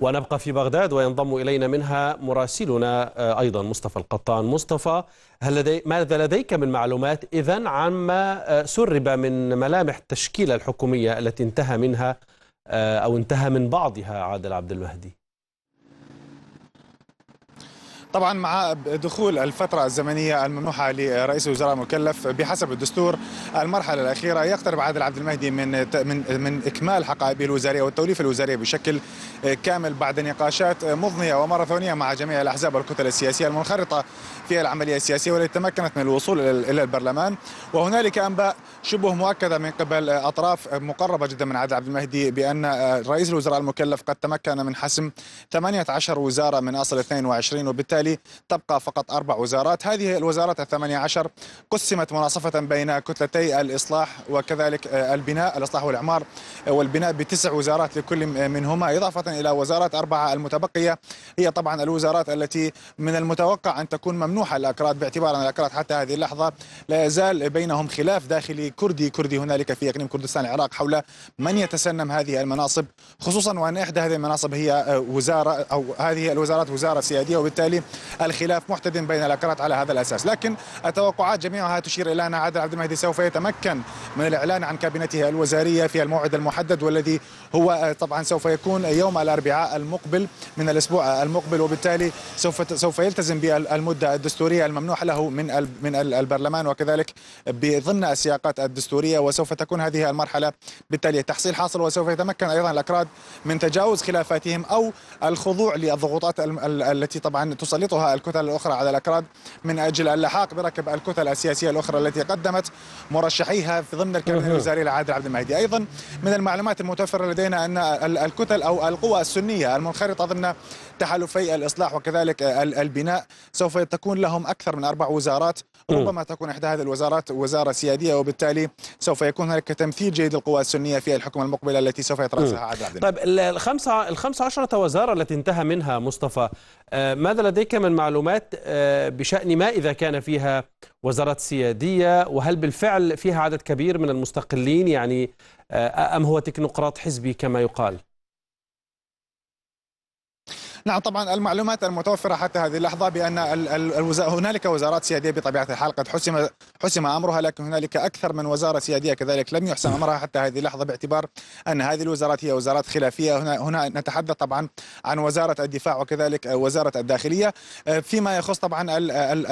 ونبقى في بغداد وينضم إلينا منها مراسلنا آه، أيضا مصطفى القطان مصطفى هل لدي ماذا لديك من معلومات إذا عما آه، سرب من ملامح التشكيلة الحكومية التي انتهى منها آه، أو انتهى من بعضها عادل عبد المهدي طبعا مع دخول الفترة الزمنية الممنوحة لرئيس الوزراء المكلف بحسب الدستور المرحلة الأخيرة يقترب عادل عبد المهدي من من من إكمال حقائبه الوزارية والتوليفة الوزارية بشكل كامل بعد نقاشات مضنية وماراثونية مع جميع الأحزاب والكتل السياسية المنخرطة في العملية السياسية والتي تمكنت من الوصول إلى البرلمان وهنالك أنباء شبه مؤكدة من قبل أطراف مقربة جدا من عادل عبد المهدي بأن رئيس الوزراء المكلف قد تمكن من حسم 18 وزارة من أصل 22 وبالتالي وبالتالي تبقى فقط أربع وزارات هذه الوزارات الثمانية عشر قسمت مناصفة بين كتلتي الإصلاح وكذلك آه، البناء الإصلاح والإعمار آه، والبناء بتسع وزارات لكل منهما إضافة إلى وزارات أربعة المتبقية هي طبعا الوزارات التي من المتوقع أن تكون ممنوحة الأكراد باعتبار أن الأكراد حتى هذه اللحظة لا يزال بينهم خلاف داخلي كردي كردي هنالك في إقليم كردستان العراق حول من يتسنم هذه المناصب خصوصا وأن إحدى هذه المناصب هي آه، وزارة أو هذه الوزارات وزارة سيادية وبالتالي الخلاف محتدم بين الاكراد على هذا الاساس لكن التوقعات جميعها تشير الى ان عادل عبد المهدي سوف يتمكن من الاعلان عن كابينته الوزاريه في الموعد المحدد والذي هو آه، طبعا سوف يكون يوم الاربعاء المقبل من الاسبوع آه، المقبل وبالتالي سوف سوف يلتزم بالمده الدستوريه الممنوح له من من البرلمان وكذلك بضمن السياقات الدستوريه وسوف تكون هذه المرحله بالتالي تحصيل حاصل وسوف يتمكن ايضا الاكراد من تجاوز خلافاتهم او الخضوع للضغوطات التي طبعا تصل تسلطها الكتل الأخرى على الأكراد من أجل اللحاق بركب الكتل السياسية الأخرى التي قدمت مرشحيها في ضمن الكابينة الوزاري لعادل عبد المهدي أيضا من المعلومات المتوفرة لدينا أن الكتل أو القوى السنية المنخرطة ضمن تحالفي الإصلاح وكذلك البناء سوف تكون لهم أكثر من أربع وزارات ربما تكون إحدى هذه الوزارات وزارة سيادية وبالتالي سوف يكون هناك تمثيل جيد للقوى السنية في الحكومة المقبلة التي سوف يترأسها عادل عبد المهدي طيب الخمسة الخمسة عشرة وزارة التي انتهى منها مصطفى آه، ماذا لديك لديك من معلومات آه، بشأن ما إذا كان فيها وزارات سيادية وهل بالفعل فيها عدد كبير من المستقلين يعني آه، أم هو تكنوقراط حزبي كما يقال؟ نعم طبعا المعلومات المتوفره حتى هذه اللحظه بان هنالك وزارات سياديه بطبيعه الحال قد حسم حسم امرها لكن هنالك اكثر من وزاره سياديه كذلك لم يحسم امرها حتى هذه اللحظه باعتبار ان هذه الوزارات هي وزارات خلافيه هنا هنا نتحدث طبعا عن وزاره الدفاع وكذلك وزاره الداخليه آه، فيما يخص طبعا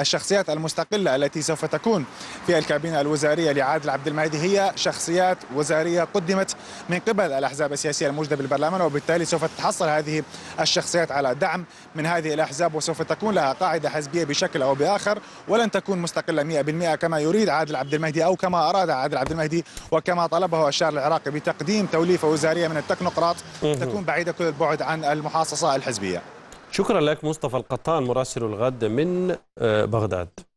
الشخصيات المستقله التي سوف تكون في الكابينه الوزاريه لعادل عبد المهدي هي شخصيات وزاريه قدمت من قبل الاحزاب السياسيه الموجوده بالبرلمان وبالتالي سوف تتحصل هذه الشخصيات على دعم من هذه الأحزاب وسوف تكون لها قاعدة حزبية بشكل أو بآخر ولن تكون مستقلة 100% كما يريد عادل عبد المهدي أو كما أراد عادل عبد المهدي وكما طلبه الشارع العراقي بتقديم توليفة وزارية من التكنوقراط تكون بعيدة كل البعد عن المحاصصة الحزبية شكرا لك مصطفى القطان مراسل الغد من آه، بغداد